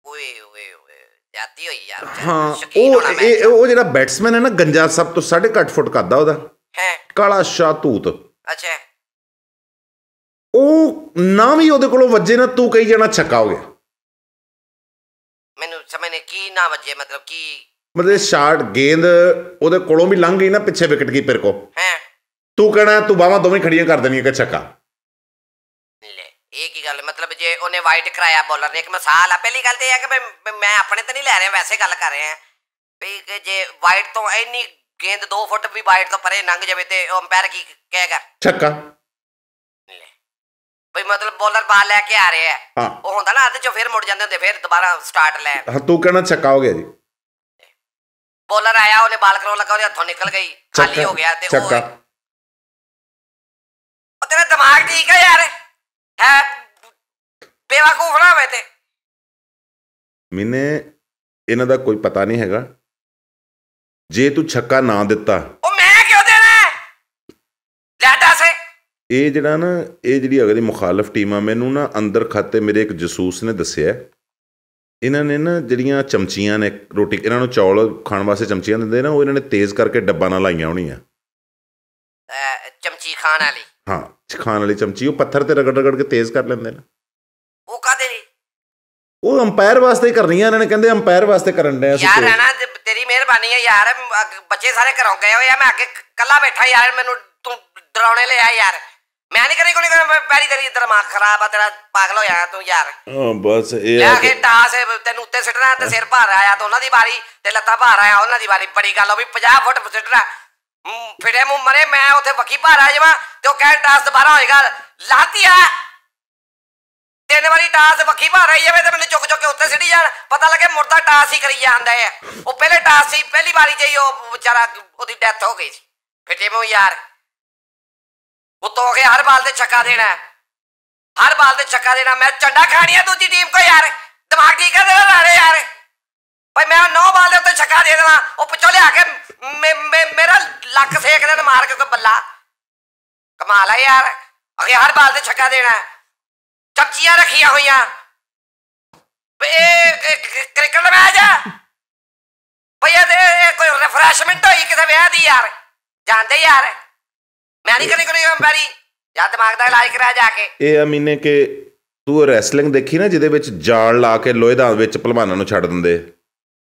ਓਏ ਓਏ ਓਏ ਜਾਤੀ ਹੋਈ ਯਾਰ ਹਾਂ ਉਹ ਇਹ ਉਹ ਜਿਹੜਾ ਬੈਟਸਮੈਨ ਹੈ ਨਾ ਗੰਜਾ ਸਭ ਤੋਂ 8.5 ਫੁੱਟ ਕੱਦਾ ਉਹਦਾ ਹਾਂ ਕਾਲਾ ਸ਼ਾਤੂਤ ਅੱਛਾ ਉਹ ਨਾ ਵੀ ਉਹਦੇ ਕੋਲੋਂ ਵੱਜੇ ਨਾ ਤੂੰ ਕਹੀ ਜਾਣਾ ਛੱਕਾ ਹੋ ਗਿਆ ਮੈਨੂੰ ਸਮਝ ਨਹੀਂ ਕੀ ਨਾ ਵੱਜੇ ਮਤਲਬ ਕੀ ਮਤਲਬ ਸ਼ਾਰਟ ਗੇਂਦ ਉਹਦੇ ਕੋਲੋਂ ਵੀ ਲੰਘ ਗਈ ਨਾ ਪਿੱਛੇ ਵਿਕਟ ਕੀਪਰ ਕੋ ਹੈ ਤੂੰ ਕਹਣਾ ਤੂੰ ਬਾਵਾ ਦੋਵੇਂ ਖੜੀਆਂ ਕਰ ਦੇਣੀਆਂ ਕਿ ਛੱਕਾ ਇਹ ਕੀ ਗੱਲ ਮਤਲਬ ਜੇ ਉਹਨੇ ਵਾਈਟ ਕਰਾਇਆ ਬੋਲਰ ਨੇ ਇੱਕ ਮਿਸਾਲ ਆ ਪਹਿਲੀ ਗੱਲ ਤੇ ਇਹ ਹੈ ਕਿ ਮੈਂ ਆਪਣੇ ਤੇ ਨਹੀਂ ਲੈ ਰਿਹਾ ਵੈਸੇ ਗੱਲ ਕਰ ਰਿਹਾ ਵੀ ਜੇ ਵਾਈਟ ਤੋਂ ਇੰਨੀ 2 ਫੁੱਟ ਵੀ भी ਤੋਂ ਪਰੇ ਲੰਘ ਜਾਵੇ ਤੇ ਉਹ ਅੰਪਾਇਰ ਕੀ ਕਹੇਗਾ ਛੱਕਾ ਬਈ ਮਤਲਬ ਬੋਲਰ ਬਾਲ ਲੈ ਕੇ ਆ ਰਿਹਾ ਹੈ ਉਹ ਹੁੰਦਾ ਨਾ ਅੱਧ ਚੋਂ ਫੇਰ ਮੁੜ ਜਾਂਦੇ ਹੁੰਦੇ ਫੇਰ ਦੁਬਾਰਾ ਸਟਾਰਟ ਲੈ ਹਾਂ ਤੂੰ ਕਹਿਣਾ ਛੱਕਾ ਹੋ ਗਿਆ ਜੀ ਬੋਲਰ ਆਇਆ ਉਹਨੇ ਬਾਲ ਕਰੋ ਲੱਗਾ ਉਹਦੇ ਹੱਥੋਂ ਨਿਕਲ ਗਈ ਖਾਲੀ ਹੋ ਗਿਆ ਤੇ ਉਹ ਉਹ ਤੇਰਾ ਦਿਮਾਗ ਠੀਕ ਹੈ ਯਾਰ ਹੈ ਬੇਵਕੂਫ ਨਾ ਹੋਵੇ ਤੇ ਮੈਨੇ ਇਹਨਾਂ ਦਾ ਕੋਈ ਪਤਾ ਨਹੀਂ ਹੈਗਾ ਜੇ ਤੂੰ ਛੱਕਾ ਨਾ ਦਿੱਤਾ ਉਹ ਮੈਂ ਕਿਉਂ ਦੇਣਾ ਲੈ ਦੱਸ ਇਹ ਜਿਹੜਾ ਨਾ ਇਹ ਜਿਹੜੀ ਅਗਲੀ ਮੁਖਾਲਫ ਟੀਮਾਂ ਮੈਨੂੰ ਨਾ ਅੰਦਰ ਖਾਤੇ ਮੇਰੇ ਇੱਕ ਜਸੂਸ ਨੇ ਦੱਸਿਆ ਇਹਨਾਂ ਨੇ ਨਾ ਜਿਹੜੀਆਂ ਚਮਚੀਆਂ ਨੇ ਰੋਟੀ ਇਹਨਾਂ ਨੂੰ ਚੌਲ ਖਾਣ ਵਾਸਤੇ ਚਮਚੀਆਂ ਦਿੰਦੇ ਨਾ ਉਹ ਇਹਨਾਂ ਨੇ ਤੇਜ਼ ਕਰਕੇ ਡੱਬਾ ਨਾਲ ਲਾਈਆਂ ਹੋਣੀਆਂ ਚਮਚੀ ਖਾਣ ਵਾਲੀ ਹਾਂ ਖਾਣ ਵਾਲੀ ਚਮਚੀ ਉਹ ਪੱਥਰ ਤੇ ਰਗੜ ਰਗੜ ਕੇ ਤੇਜ਼ ਕਰ ਲੈਂਦੇ ਨੇ ਉਹ ਕਾਦੇ ਲਈ ਉਹ ਅੰਪਾਇਰ ਵਾਸਤੇ ਕਰਨੀਆਂ ਇਹਨਾਂ ਨੇ ਕਹਿੰਦੇ ਅੰਪਾਇਰ ਵਾਸਤੇ ਕਰਨ ਦੇ ਆ ਯਾਰ ਹੈ ਨਾ ਪਰੇਸ਼ਾਨੀ ਹੈ ਯਾਰ ਬੱਚੇ ਸਾਰੇ ਘਰੋਂ ਗਏ ਹੋਏ ਆ ਮੈਂ ਅੱਗੇ ਕੱਲਾ ਬੈਠਾ ਯਾਰ ਮੈਨੂੰ ਤੂੰ ਡਰਾਉਣੇ ਲਿਆ ਯਾਰ ਮੈਂ ਨਹੀਂ ਕਰੀ ਕੋਈ ਬੈਰੀ ਤੇਰੀ ਮਾਂ ਖਰਾਬ ਆ ਤੇਰਾ ਪਾਗਲ ਹੋਇਆ ਤੂੰ ਯਾਰ ਹਾਂ ਬਸ ਇਹ ਆ ਕੇ ਟਾਸ ਤੈਨੂੰ ਉੱਤੇ ਸਿੱਟਣਾ ਤੇ ਸਿਰ ਭਾਰ ਆਇਆ ਤੇ ਉਹਨਾਂ ਦੀ ਵਾਰੀ ਤੇ ਲੱਤਾਂ ਭਾਰ ਆਇਆ ਉਹਨਾਂ ਦੀ ਵਾਰੀ ਬੜੀ ਗੱਲ ਹੋ ਵੀ 50 ਫੁੱਟ ਸਿੱਟਣਾ ਫਿਰੇ ਮੂੰ ਮਰੇ ਮੈਂ ਉੱਥੇ ਵਕੀ ਭਾਰ ਆ ਜਾਵਾਂ ਤੇ ਉਹ ਕਹਿਣ ਟਾਸ ਦੁਬਾਰਾ ਹੋਏਗਾ ਲਾਤੀਆ ਤਿੰਨ ਵਾਰੀ ਟਾਸ ਵੱਖੀ ਭਾ ਰਹੀ ਜਾਵੇ ਤੇ ਮੈਨੂੰ ਚੁੱਕ ਚੁੱਕ ਕੇ ਉੱਤੇ ਸਿੱਟੀ ਜਾਣ ਪਤਾ ਲੱਗੇ ਮੁਰਦਾ ਟਾਸ ਹੀ ਕਰੀ ਜਾਂਦਾ ਹੈ ਉਹ ਪਹਿਲੇ ਟਾਸ ਸੀ ਪਹਿਲੀ ਵਾਰੀ ਜਈ ਉਹ ਵਿਚਾਰਾ ਉਹਦੀ ਡੈਥ ਹੋ ਗਈ ਸੀ ਫਿੱਟੇ ਮੋ ਯਾਰ ਉਹ ਤੋਂ ਅਗੇ ਹਰ ਬਾਲ ਤੇ ਛੱਕਾ ਦੇਣਾ ਹਰ ਬਾਲ ਤੇ ਛੱਕਾ ਦੇਣਾ ਮੈਂ ਚੰਡਾ ਖਾਣੀ ਆ ਦੂਜੀ ਟੀਮ ਕੋ ਯਾਰ ਦਿਮਾਗ ਠੀਕ ਕਰ ਦੇਣਾ ਰਾੜੇ ਯਾਰ ਭਾਈ ਮੈਂ ਨੌ ਬਾਲ ਦੇ ਉੱਤੇ ਛੱਕਾ ਦੇ ਦੇਣਾ ਉਹ ਪਿੱਛੋਂ ਲਿਆ ਕੇ ਮੇਰਾ ਲੱਕ ਸੇਕ ਦੇਣ ਮਾਰ ਕੇ ਕੋ ਬੱਲਾ ਕਮਾਲ ਆ ਯਾਰ ਅਗੇ ਹਰ ਬਾਲ ਤੇ ਛੱਕਾ ਦੇਣਾ ਚਰਚੀਆਂ ਰੱਖੀਆਂ ਹੋਈਆਂ ਇਹ ਕ੍ਰਿਕਟ ਦਾ ਮੈਚ ਆ ਭਈਆ ਤੇ ਕੋਈ ਰਿਫਰੈਸ਼ਮੈਂਟ ਹੋਈ ਕਿਸੇ ਵਿਆਹ ਦੀ ਯਾਰ ਜਾਂਦੇ ਯਾਰ ਮੈਂ ਨਹੀਂ ਕਰੀ ਕੋਈ ਅੰਬਾਰੀ ਜਾਂ ਦਿਮਾਗ ਦਾ ਇਲਾਜ ਕਰਾ ਜਾ ਕੇ ਇਹ ਅਮੀਨੇ ਕੇ ਤੂੰ ਰੈਸਲਿੰਗ ਦੇਖੀ ਨਾ ਜਿਹਦੇ ਵਿੱਚ ਜਾਲ ਲਾ ਕੇ ਲੋਹੇ ਦਾ ਵਿੱਚ ਪਹਿਲਵਾਨਾਂ ਨੂੰ ਛੱਡ ਦਿੰਦੇ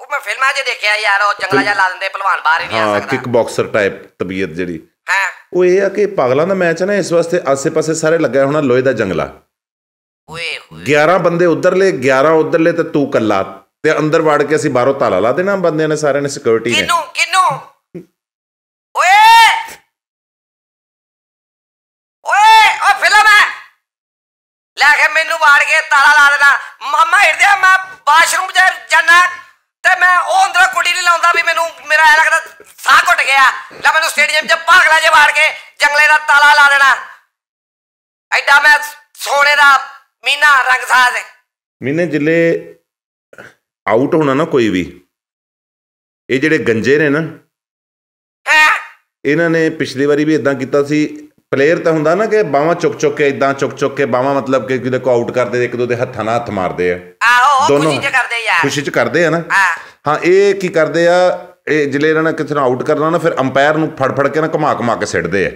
ਉਹ ਮੈਂ ਫਿਲਮਾਂ 'ਚ ਦੇਖਿਆ ਯਾਰ ਉਹ ਜੰਗਲਾ ਜਾ ਲਾ ਦਿੰਦੇ ਪਹਿਲਵਾਨ ਬਾਹਰ ਹੀ ਨਹੀਂ ਆ ਸਕਦਾ ਹਾਂ ਕਿਕ ਬਾਕਸਰ ਟਾਈਪ ਤਬੀਅਤ ਜਿਹੜੀ ਹਾਂ ਉਹ ਇਹ ਆ ਕਿ ਪਾਗਲਾਂ ਦਾ ਮੈਚ ਹੈ ਨਾ ਇਸ ਵਾਸਤੇ ਆਸੇ-ਪਾਸੇ ਸਾਰੇ ਲੱਗਾ ਹੋਣਾ ਲੋਹੇ ਦਾ ਜੰਗਲਾ 11 ਬੰਦੇ ਉਧਰਲੇ 11 ਉਧਰਲੇ ਤੇ ਤੂੰ ਕੱਲਾ ਤੇ ਅੰਦਰ ਵੜ ਕੇ ਅਸੀਂ ਬਾਹਰੋਂ ਤਾਲਾ ਲਾ ਦੇਣਾ ਬੰਦਿਆਂ ਨੇ ਸਾਰਿਆਂ ਨੇ ਸਿਕਿਉਰਿਟੀ ਨੇ ਕਿਨੂੰ ਕਿਨੂੰ ਓਏ ਓਏ ਓ ਫਿਲਮ ਹੈ ਲੈ ਕੇ ਮੈਨੂੰ ਵੜ ਕੇ ਤਾਲਾ ਲਾ ਦੇਣਾ ਮਾਮਾ ਹਿਰਦਿਆ ਮੈਂ ਬਾਥਰੂਮ ਜਾ ਜਾਣਾ ਤੇ ਮੈਂ ਉਹ ਅੰਦਰ ਕੁੜੀ ਨਹੀਂ ਲਾਉਂਦਾ ਵੀ ਮੈਨੂੰ ਮੇਰਾ ਐ ਲੱਗਦਾ ਸਾਹ ਘੁੱਟ ਗਿਆ ਲੈ ਮੈਨੂੰ ਸਟੇਡੀਅਮ 'ਚ ਪਾਗਲਾ ਜੇ ਵੜ ਕੇ ਜੰਗਲੇ ਦਾ ਤਾਲਾ ਲਾ ਦੇਣਾ ਐਡਾ ਮੈਂ ਸੋਨੇ ਦਾ ਮੀਨਾ ਰੰਗ ਸਾਜ ਮੀਨੇ ਜਿੱਲੇ ਆਊਟ ਹੋਣਾ ਨਾ ਕੋਈ ਵੀ ਇਹ ਜਿਹੜੇ ਗੰਜੇ ਨੇ ਨਾ ਇਹਨਾਂ ਨੇ ਪਿਛਲੀ ਵਾਰੀ ਵੀ ਇਦਾਂ ਕੀਤਾ ਸੀ ਪਲੇਅਰ ਤਾਂ ਹੁੰਦਾ ਨਾ ਕਿ ਬਾਵਾ ਚੁੱਕ ਚੁੱਕ ਕੇ ਇਦਾਂ ਚੁੱਕ ਚੁੱਕ ਕੇ ਬਾਵਾ ਮਤਲਬ ਕਿ ਕਿਤੇ ਕੋ ਆਊਟ ਕਰਦੇ ਇੱਕ ਦੋ ਦੇ ਹੱਥਾਂ ਨਾਲ ਹੱਥ ਮਾਰਦੇ ਆ ਆਹੋ ਖੁਸ਼ੀ ਚ ਕਰਦੇ ਯਾਰ ਖੁਸ਼ੀ ਚ ਕਰਦੇ ਆ ਨਾ ਹਾਂ ਇਹ ਕੀ ਕਰਦੇ ਆ ਇਹ ਜਿਲੇ ਇਹਨਾਂ ਨੇ ਕਿਸੇ ਨੂੰ ਆਊਟ ਕਰਨਾ ਨਾ ਫਿਰ ਅੰਪਾਇਰ ਨੂੰ ਫੜ ਫੜ ਕੇ ਨਾ ਘਮਾ ਘਮਾ ਕੇ ਸਿੱਟਦੇ ਆ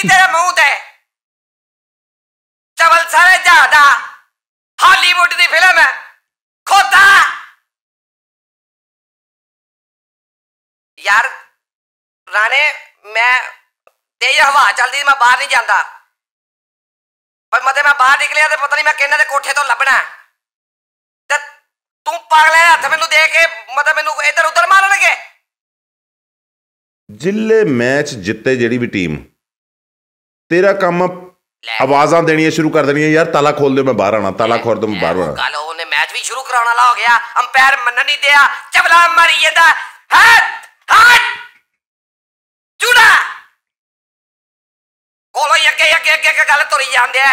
ਵੀ ਤੇਰੇ ਮੂੰਹ ਤੇ ਚਵਲ ਸਾਰੇ ਜਾਦਾ ਹਾਲੀਵੁੱਡ ਦੀ ਫਿਲਮ ਹੈ ਖੋਦਾ ਯਾਰ ਰਾਣੇ ਮੈਂ ਤੇਜ਼ ਹਵਾ ਚੱਲਦੀ ਮੈਂ ਬਾਹਰ ਨਹੀਂ ਜਾਂਦਾ ਪਰ ਮਤੇ ਮੈਂ ਬਾਹਰ ਨਿਕਲਿਆ ਤੇ ਪਤਾ ਨਹੀਂ ਮੈਂ ਕਿੰਨੇ ਦੇ ਕੋਠੇ ਤੋਂ ਲੱਭਣਾ ਤੇ ਤੂੰ ਪਾਗਲੇ ਹੱਥ ਮੈਨੂੰ ਦੇ ਕੇ ਮਤੇ ਮੈਨੂੰ ਇੱਧਰ ਉੱਧਰ ਮਾਰਨਗੇ ਜਿੱਲੇ ਮੈਚ ਜਿੱਤੇ ਜਿਹੜੀ ਵੀ ਟੀਮ ਤੇਰਾ ਕੰਮ ਆਵਾਜ਼ਾਂ ਦੇਣੀਆਂ ਸ਼ੁਰੂ ਕਰ ਦੇਣੀਆਂ ਯਾਰ ਤਾਲਾ ਖੋਲ ਦੇ ਮੈਂ ਬਾਹਰ ਆਣਾ ਤਾਲਾ ਖੋਲ ਦੇ ਮੈਂ ਬਾਹਰ ਆਣਾ ਕੱਲ ਉਹਨੇ ਮੈਚ ਵੀ ਸ਼ੁਰੂ ਕਰਾਉਣ ਵਾਲਾ ਹੋ ਗਿਆ ਅੰਪਾਇਰ ਮੰਨ ਨਹੀਂ ਦਿਆ ਚਬਲਾ ਮਾਰੀ ਜਾਂਦਾ ਹੱਥ ਹੱਟ ਜੁੜਾ ਕੋਲੋ ਅੱਗੇ ਅੱਗੇ ਅੱਗੇ ਗੱਲ ਤੁਰੀ ਜਾਂਦੇ ਆ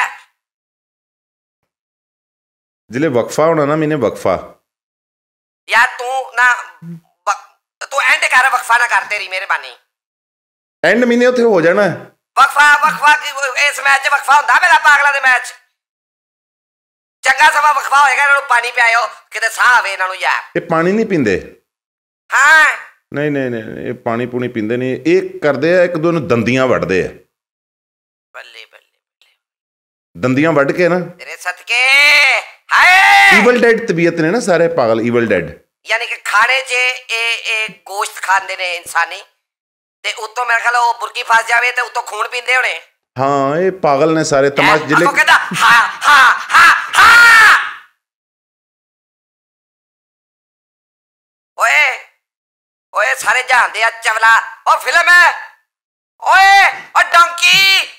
ਜਿਲੇ ਵਕਫਾ ਹੋਣਾ ਨਾ ਮੈਨੇ ਵਕਫਾ ਯਾਰ ਤੂੰ ਨਾ ਤੂੰ ਐਂਡ ਕਰ ਵਕਫਾ ਨਾ ਕਰ ਤੇਰੀ ਮਿਹਰਬਾਨੀ ਐਂਡ ਮੈਨੇ ਉੱਥੇ ਹੋ ਜਾਣਾ ਵਕਫਾ ਵਕਫਾ ਕੀ ਇਸ ਮੈਚ 'ਚ ਵਕਫਾ ਹੁੰਦਾ ਮੇਰਾ ਪਾਗਲਾ ਦੇ ਮੈਚ ਚੰਗਾ ਸਮਾਂ ਵਕਫਾ ਹੋਏਗਾ ਇਹਨਾਂ ਨੂੰ ਪਾਣੀ ਪਿਆਇਓ ਕਿਤੇ ਸਾਹ ਆਵੇ ਇਹਨਾਂ ਨੂੰ ਯਾਰ ਇਹ ਪਾਣੀ ਨਹੀਂ ਪੀਂਦੇ ਹਾਂ ਨਹੀਂ ਨਹੀਂ ਨਹੀਂ ਇਹ ਪਾਣੀ ਪੂਣੀ ਪੀਂਦੇ ਨਹੀਂ ਇਹ ਕਰਦੇ ਆ ਇੱਕ ਦੋ ਨੂੰ ਦੰਦੀਆਂ ਵੱਢਦੇ ਆ ਬੱਲੇ ਬੱਲੇ ਬੱਲੇ ਦੰਦੀਆਂ ਵੱਢ ਕੇ ਨਾ ਤੇਰੇ ਸਤਕੇ ਹਾਏ ਈਵਲ ਡੈਡ ਤਬੀਅਤ ਨੇ ਨਾ ਸਾਰੇ ਪਾਗਲ ਈਵਲ ਡੈਡ ਯਾਨੀ ਕਿ ਖਾਣੇ 'ਚ ਇਹ ਇਹ ਗੋਸ਼ਤ ਖਾਂਦੇ ਨੇ ਇਨਸਾਨੀ ਤੇ ਉਤੋਂ ਮੇਰੇ ਖਿਆਲ ਉਹ ਬੁਰਕੀ ਫਸ ਜਾਵੇ ਤੇ ਉਤੋਂ ਖੂਨ ਪੀਂਦੇ ਹੋਣੇ ਹਾਂ ਇਹ ਪਾਗਲ ਨੇ ਸਾਰੇ ਤਮਾਸ਼ ਜਿਲੇ ਹਾਂ ਹਾਂ ਹਾਂ ਹਾਂ ਓਏ ਓਏ ਸਾਰੇ ਜਾਣਦੇ ਆ ਚਵਲਾ ਉਹ ਫਿਲਮ ਹੈ ਓਏ ਓ ਡੰਕੀ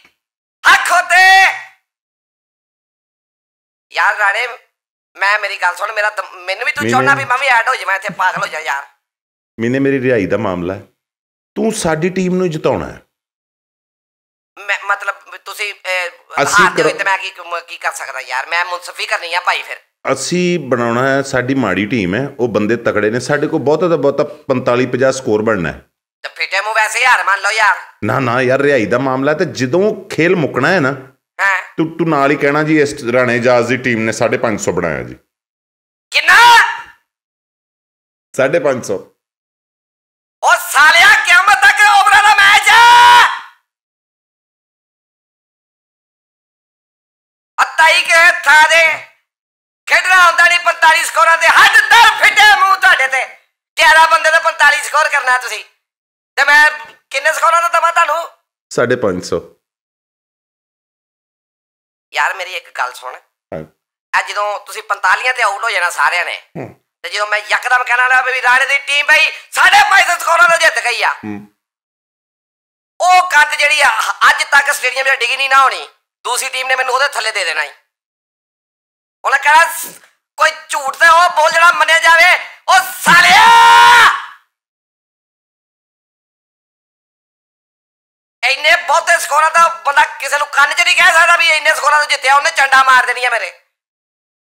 ਅੱਖੋਂ ਤੇ ਯਾਰ ਰਾਣੇ ਮੈਂ ਮੇਰੀ ਗੱਲ ਸੁਣ ਮੇਰਾ ਮੈਨੂੰ ਵੀ ਤੂੰ ਚਾਹਣਾ ਵੀ ਮੈਂ ਵੀ ਐਡ ਹੋ ਜਾਵਾਂ ਇੱਥੇ ਪਾਗਲ ਹੋ ਜਾ ਯਾਰ ਮੈਨੇ ਮੇਰੀ ਰਿਹਾਈ ਦਾ ਮਾਮਲਾ ਹੈ ਤੂੰ ਸਾਡੀ ਟੀਮ ਨੂੰ ਜਿਤਾਉਣਾ ਹੈ ਮਤਲਬ ਤੁਸੀਂ ਅਸੀਂ ਹੋ ਮੈਂ ਕੀ ਕੀ ਕਰ ਸਕਦਾ ਯਾਰ ਮੈਂ ਮੁਨਸਫੀ ਕਰਨੀ ਆ ਭਾਈ ਫਿਰ ਅਸੀਂ ਬਣਾਉਣਾ ਹੈ ਸਾਡੀ ਮਾੜੀ ਟੀਮ ਹੈ ਉਹ ਬੰਦੇ ਤਕੜੇ ਨੇ ਸਾਡੇ ਕੋਲ ਬਹੁਤਾ ਤਾਂ ਬਹੁਤਾ 45 50 ਸਕੋਰ ਬਣਨਾ ਹੈ ਤੇ ਫਿਟੇ ਮੂੰ ਵੈਸੇ ਯਾਰ ਮੰਨ ਲਓ ਯਾਰ ਨਾ ਨਾ ਯਾਰ ਰਿਹਾਈ ਦਾ ਮਾਮਲਾ ਤੇ ਜਦੋਂ ਖੇਲ ਮੁੱਕਣਾ ਹੈ ਨਾ ਤੂੰ ਤੂੰ ਨਾਲ ਹੀ ਕਹਿਣਾ ਜੀ ਇਸ ਰਾਣੇ ਜਾਜ਼ ਦੀ ਟੀਮ ਨੇ 550 ਬਣਾਇਆ ਜੀ ਕਿੰਨਾ 550 45 ਸਕੋਰਾਂ ਦੇ ਹੱਦ ਤਰ ਫਿੱਟੇ ਮੂੰਹ ਤੁਹਾਡੇ ਤੇ 11 ਬੰਦੇ ਦਾ 45 ਸਕੋਰ ਕਰਨਾ ਤੁਸੀਂ ਤੇ ਮੈਂ ਕਿੰਨੇ ਸਕੋਰਾਂ ਦਾ ਦਵਾ ਤੁਹਾਨੂੰ 550 ਯਾਰ ਮੇਰੀ ਇੱਕ ਗੱਲ ਸੁਣ ਹਾਂ ਜਦੋਂ ਤੁਸੀਂ 45 ਤੇ ਆਊਟ ਹੋ ਜਾਣਾ ਸਾਰਿਆਂ ਨੇ ਤੇ ਜਦੋਂ ਮੈਂ ਯਕਦਮ ਕਹਿਣਾ ਲਾ ਵੀ ਰਾਣੇ ਦੀ ਟੀਮ ਬਈ 550 ਸਕੋਰਾਂ ਦਾ ਜਿੱਤ ਗਈ ਆ ਉਹ ਕੱਦ ਜਿਹੜੀ ਆ ਅੱਜ ਤੱਕ ਸਟੇਡੀਅਮ ਵਿੱਚ ਡਿੱਗੀ ਨਹੀਂ ਨਾ ਹੋਣੀ ਦੂਸਰੀ ਟੀਮ ਨੇ ਮੈਨੂੰ ਉਹਦੇ ਥੱਲੇ ਦੇ ਦੇਣਾ ਹੀ ਉਹਨਾਂ ਕਹਿੰਦਾ ਕੋਈ ਝੂਠ ਤੇ ਉਹ ਬੋਲ ਜਿਹੜਾ ਮੰਨਿਆ ਜਾਵੇ ਉਹ ਸਾਲਿਆ ਇੰਨੇ ਬਹੁਤੇ ਸਕੋਰਾਂ ਦਾ ਬੰਦਾ ਕਿਸੇ ਨੂੰ ਕੰਨ 'ਚ ਨਹੀਂ ਕਹਿ ਸਕਦਾ ਵੀ ਇੰਨੇ ਸਕੋਰਾਂ ਤੋਂ ਜਿੱਤਿਆ ਉਹਨੇ ਚੰਡਾ ਮਾਰ ਦੇਣੀ ਹੈ ਮੇਰੇ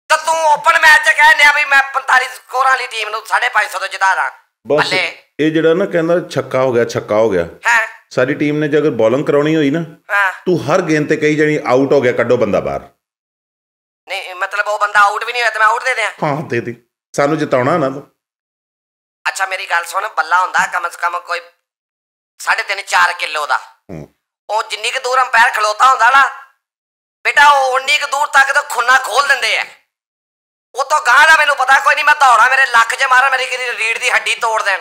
ਤਾਂ ਤੂੰ ਓਪਨ ਮੈਚ 'ਚ ਕਹਿੰਦਿਆ ਵੀ ਮੈਂ 45 ਸਕੋਰਾਂ ਵਾਲੀ ਟੀਮ ਨੂੰ 550 ਤੋਂ ਜਿਤਾ ਦਾਂ ਬਸ ਇਹ ਜਿਹੜਾ ਨਾ ਕਹਿੰਦਾ ਛੱਕਾ ਹੋ ਗਿਆ ਛੱਕਾ ਹੋ ਗਿਆ ਹਾਂ ਸਾਡੀ ਟੀਮ ਨੇ ਜੇ ਅਗਰ ਬੋਲਿੰਗ ਕਰਾਉਣੀ ਹੋਈ ਨਾ ਹਾਂ ਤੂੰ ਹਰ ਗੇਂਦ ਤੇ ਕਹੀ ਜਾਣੀ ਆਊਟ ਹੋ ਗਿਆ ਕੱਢੋ ਬੰਦਾ ਬਾਹਰ ਨਹੀਂ ਮਤਲਬ ਉਹ ਬੰਦਾ ਆਊਟ ਵੀ ਨਹੀਂ ਹੋਇਆ ਤੇ ਮੈਂ ਆਊਟ ਦੇ ਦਿਆਂ ਹਾਂ ਦੇ ਦੇ ਸਾਨੂੰ ਜਿਤਾਉਣਾ ਨਾ ਤੂੰ ਅੱਛਾ ਮੇਰੀ ਗੱਲ ਸੁਣ ਬੱਲਾ ਹੁੰਦਾ ਕਮ ਸੇ ਕਮ ਕੋਈ 3.5 4 ਕਿਲੋ ਦਾ ਉਹ ਜਿੰਨੀ ਕਿ ਦੂਰ ਅੰਪਾਇਰ ਖਲੋਤਾ ਹੁੰਦਾ ਨਾ ਬੇਟਾ ਉਹ ਉਨੀ ਕਿ ਦੂਰ ਤੱਕ ਤਾਂ ਖੁੰਨਾ ਖੋਲ ਦਿੰਦੇ ਆ ਉਹ ਤੋਂ ਗਾਂ ਦਾ ਮੈਨੂੰ ਪਤਾ ਕੋਈ ਨਹੀਂ ਮੈਂ ਦੌੜਾ ਮੇਰੇ ਲੱਖ ਜੇ ਮਾਰਾਂ ਮੇਰੀ ਕਿਹਦੀ ਰੀੜ ਦੀ ਹੱਡੀ ਤੋੜ ਦੇਣ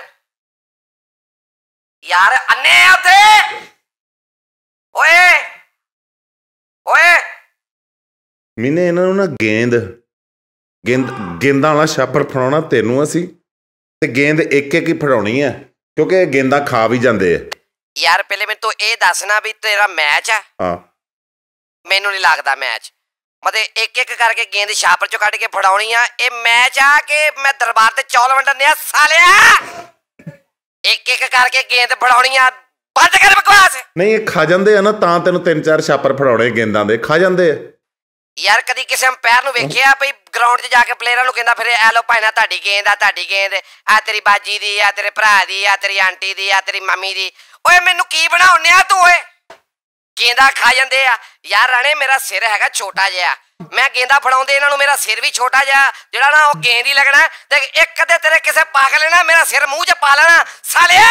ਯਾਰ ਅੰਨੇ ਆ ਉੱਥੇ ਓਏ ਮੈਨੇ ਇਹਨਾਂ ਨੂੰ ਨਾ ਗੇਂਦ ਗੇਂਦ ਗੇਂਦਾਂ ਵਾਲਾ ਛਾਪਰ ਫੜਾਉਣਾ ਤੈਨੂੰ ਅਸੀਂ ਤੇ ਗੇਂਦ ਇੱਕ ਇੱਕ ਹੀ ਫੜਾਉਣੀ ਆ ਕਿਉਂਕਿ ਇਹ ਗੇਂਦਾਂ ਖਾ ਵੀ ਜਾਂਦੇ ਆ ਯਾਰ ਪਹਿਲੇ ਮੈਨੂੰ ਤੂੰ ਇਹ ਦੱਸਣਾ ਵੀ ਤੇਰਾ ਮੈਚ ਆ ਹਾਂ ਮੈਨੂੰ ਨਹੀਂ ਲੱਗਦਾ ਮੈਚ ਮਤੇ ਇੱਕ ਇੱਕ ਕਰਕੇ ਗੇਂਦ ਛਾਪਰ ਚੋਂ ਕੱਢ ਕੇ ਫੜਾਉਣੀ ਆ ਇਹ ਮੈਚ ਆ ਕਿ ਮੈਂ ਦਰਬਾਰ ਤੇ ਚੌਲ ਵੰਡਣ ਆ ਸਾਲਿਆ ਇੱਕ ਇੱਕ ਕਰਕੇ ਗੇਂਦ ਫੜਾਉਣੀ ਆ ਬੰਦ ਕਰ ਬਕਵਾਸ ਨਹੀਂ ਇਹ ਖਾ ਜਾਂਦੇ ਆ ਨਾ ਤਾਂ ਤੈਨੂੰ ਤਿੰਨ ਚਾਰ ਛਾਪਰ ਫੜਾਉਣੇ ਗੇਂਦਾਂ ਦੇ ਖਾ ਜਾਂਦੇ ਆ ਯਾਰ ਕਦੀ ਕਿਸੇ ਅੰਪਾਇਰ ਨੂੰ ਵੇਖਿਆ ਭਈ ਗਰਾਊਂਡ 'ਚ ਜਾ ਕੇ ਪਲੇਅਰਾਂ ਨੂੰ ਕਹਿੰਦਾ ਫਿਰੇ ਐ ਲੋ ਭਾਈਨਾ ਤੁਹਾਡੀ ਗੇਂਦ ਆ ਤੁਹਾਡੀ ਗੇਂਦ ਆ ਤੇਰੀ ਬਾਜੀ ਦੀ ਆ ਤੇਰੇ ਭਰਾ ਦੀ ਆ ਤੇਰੀ ਆਂਟੀ ਦੀ ਆ ਤੇਰੀ ਮੰਮੀ ਦੀ ਓਏ ਮੈਨੂੰ ਕੀ ਬਣਾਉਨੇ ਆ ਤੂੰ ਓਏ ਗੇਂਦਾ ਖਾ ਜਾਂਦੇ ਆ ਯਾਰ ਰਾਣੇ ਮੇਰਾ ਸਿਰ ਹੈਗਾ ਛੋਟਾ ਜਿਹਾ ਮੈਂ ਗੇਂਦਾ ਫੜਾਉਂਦੇ ਇਹਨਾਂ ਨੂੰ ਮੇਰਾ ਸਿਰ ਵੀ ਛੋਟਾ ਜਿਹਾ ਜਿਹੜਾ ਨਾ ਉਹ ਗੇਂਦ ਹੀ ਲੱਗਣਾ ਤੇ ਇੱਕ ਅੱਧੇ ਤੇਰੇ ਕਿਸੇ ਪਾਗਲ ਲੈਣਾ ਮੇਰਾ ਸਿਰ ਮੂੰਹ 'ਚ ਪਾ ਲੈਣਾ ਸਾਲਿਆ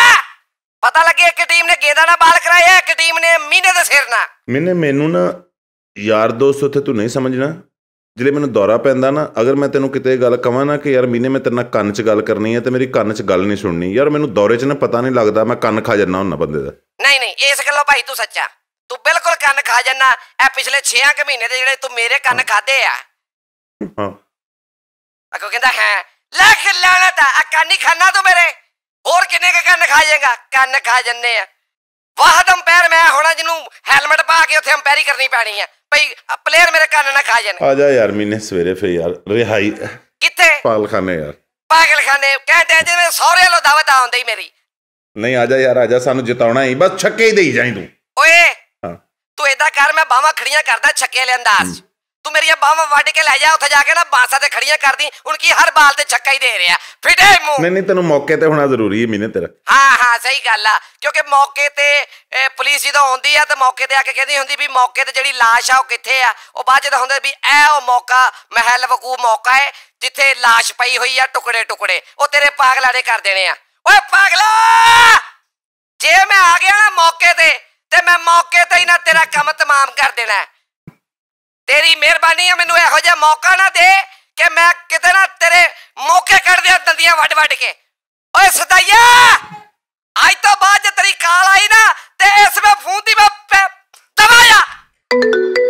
ਪਤਾ ਲੱਗੇ ਇੱਕ ਟੀਮ ਨੇ ਗੇਂਦਾ ਨਾਲ ਬਾਲ ਕਰਾਇਆ ਇੱਕ ਟੀਮ ਨੇ ਮੀਨੇ ਦੇ ਸਿਰ ਨਾਲ ਮੀਨੇ ਮੈਨੂੰ ਨਾ ਯਾਰ ਦੋਸਤ ਉੱਥੇ ਤੂੰ ਨਹੀਂ ਸਮਝਣਾ ਜਿਹੜੇ ਮੈਨੂੰ ਦੌਰਾ ਪੈਂਦਾ ਨਾ ਅਗਰ ਮੈਂ ਤੈਨੂੰ ਕਿਤੇ ਗੱਲ ਕਵਾਂ ਨਾ ਕਿ ਯਾਰ ਮੀਨੇ ਮੈਂ ਤੇਰੇ ਨਾਲ ਕੰਨ 'ਚ ਗੱਲ ਕਰਨੀ ਹੈ ਤੇ ਮੇਰੀ ਕੰਨ 'ਚ ਗੱਲ ਨਹੀਂ ਸੁਣਨੀ ਯਾਰ ਮੈਨੂੰ ਦੌਰੇ 'ਚ ਨਾ ਪਤਾ ਨਹੀਂ ਲੱਗਦਾ ਮੈਂ ਕੰਨ ਖਾ ਜੰਨਾ ਹੁੰਨਾ ਬੰਦੇ ਦਾ ਨਹੀਂ ਨਹੀਂ ਇਸ ਗੱਲੋਂ ਭਾਈ ਤੂੰ ਸੱਚਾ ਤੂੰ ਬਿਲਕੁਲ ਕੰਨ ਖਾ ਜੰਨਾ ਐ ਪਿਛਲੇ 6 ਕੁ ਮਹੀਨੇ ਦੇ ਜਿਹੜੇ ਤੂੰ ਮੇਰੇ ਕੰਨ ਖਾਦੇ ਆ ਹਾਂ ਅਗੋ ਕਹਿੰਦਾ ਹੈ ਲੱਖ ਲਾਣਤ ਆ ਕੰਨ ਹੀ ਖਾਣਾ ਤੂੰ ਮੇਰੇ ਹੋਰ ਕਿੰਨੇ ਕ ਕੰਨ ਖਾ ਜਾਏਗਾ ਕੰਨ ਖਾ ਜੰਨੇ ਆ ਵਾਹਦ ਪੈਰ ਮੈਂ ਹੋਣਾ ਜਿਹਨੂੰ ਹੈਲਮਟ ਪਾ ਕੇ ਉੱਥੇ ਅੰਪੈਰੀ ਕਰਨੀ ਪੈਣੀ ਆ ਭਾਈ ਪਲੇਅਰ ਮੇਰੇ ਕੰਨ ਨਾ ਖਾ ਜਾਣ ਆ ਜਾ ਯਾਰ ਮੀਨੇ ਸਵੇਰੇ ਫੇ ਯਾਰ ਰਿਹਾਈ ਕਿੱਥੇ ਪਾਲਖਾਨੇ ਯਾਰ ਪਾਗਲਖਾਨੇ ਕਹਿੰਦੇ ਜੇ ਮੇਰੇ ਸਹੁਰੇ ਲੋ ਦਾਵਤ ਆਉਂਦੀ ਮੇਰੀ ਨਹੀਂ ਆ ਜਾ ਯਾਰ ਆ ਜਾ ਸਾਨੂੰ ਜਿਤਾਉਣਾ ਹੀ ਬਸ ਛੱਕੇ ਹੀ ਦੇਈ ਜਾਈ ਤੂੰ ਓਏ ਹਾਂ ਤੂੰ ਇਦਾਂ ਕਰ ਮੈਂ ਬਾਵਾ ਖੜੀਆਂ ਕਰਦਾ ਛੱਕੇ ਲੈ ਅੰਦਾਜ਼ ਤੂੰ ਮੇਰੀਆਂ ਬਾਹਾਂ ਵੱਢ ਕੇ ਲੈ ਜਾ ਉੱਥੇ ਜਾ ਕੇ ਨਾ ਬਾਸਾ ਤੇ ਖੜੀਆਂ ਕਰਦੀ ਹੁਣ ਕੀ ਹਰ ਬਾਲ ਤੇ ਛੱਕਾ ਹੀ ਦੇ ਰਿਹਾ ਫਿਟੇ ਮੂੰਹ ਨਹੀਂ ਨਹੀਂ ਤੈਨੂੰ ਮੌਕੇ ਤੇ ਹੋਣਾ ਜ਼ਰੂਰੀ ਹੈ ਮੀਨੇ ਤੇਰਾ ਹਾਂ ਹਾਂ ਸਹੀ ਗੱਲ ਆ ਕਿਉਂਕਿ ਮੌਕੇ ਤੇ ਪੁਲਿਸ ਜਦੋਂ ਆਉਂਦੀ ਆ ਤੇ ਮੌਕੇ ਤੇ ਆ ਕੇ ਕਹਿੰਦੀ ਹੁੰਦੀ ਵੀ ਮੌਕੇ ਤੇ ਜਿਹੜੀ ਲਾਸ਼ ਆ ਉਹ ਕਿੱਥੇ ਆ ਉਹ ਬਾਅਦ ਜਦੋਂ ਹੁੰਦੇ ਵੀ ਐ ਉਹ ਮੌਕਾ ਮਹਿਲ ਵਕੂ ਮੌਕਾ ਹੈ ਜਿੱਥੇ ਲਾਸ਼ ਪਈ ਹੋਈ ਆ ਟੁਕੜੇ ਟੁਕੜੇ ਉਹ ਤੇਰੇ ਪਾਗਲਾੜੇ ਕਰ ਦੇਣੇ ਆ ਓਏ ਪਾਗਲਾ ਜੇ ਮੈਂ ਆ ਗਿਆ ਨਾ ਮੌਕੇ ਤੇ ਤੇ ਮੈਂ ਮੌਕੇ ਤੇ ਹੀ ਨਾ ਤੇਰਾ ਕੰਮ ਤਮਾਮ ਕਰ ਦੇਣਾ ਤੇਰੀ ਮਿਹਰਬਾਨੀ ਆ ਮੈਨੂੰ ਇਹੋ ਜਿਹਾ ਮੌਕਾ ਨਾ ਦੇ ਕਿ ਮੈਂ ਕਿਤੇ ਨਾ ਤੇਰੇ ਮੌਕੇ ਕੱਢ ਦਿਆਂ ਦੰਦੀਆਂ ਵੱਡ-ਵੱਡ ਕੇ ਓਏ ਸਦਾਈਆ ਅੱਜ ਤੋਂ ਬਾਅਦ ਜੇ ਤੇਰੀ ਕਾਲ ਆਈ ਨਾ ਤੇ ਇਸ ਵਿੱਚ ਫੋਨ ਦੀ ਮੈਂ ਦਵਾਇਆ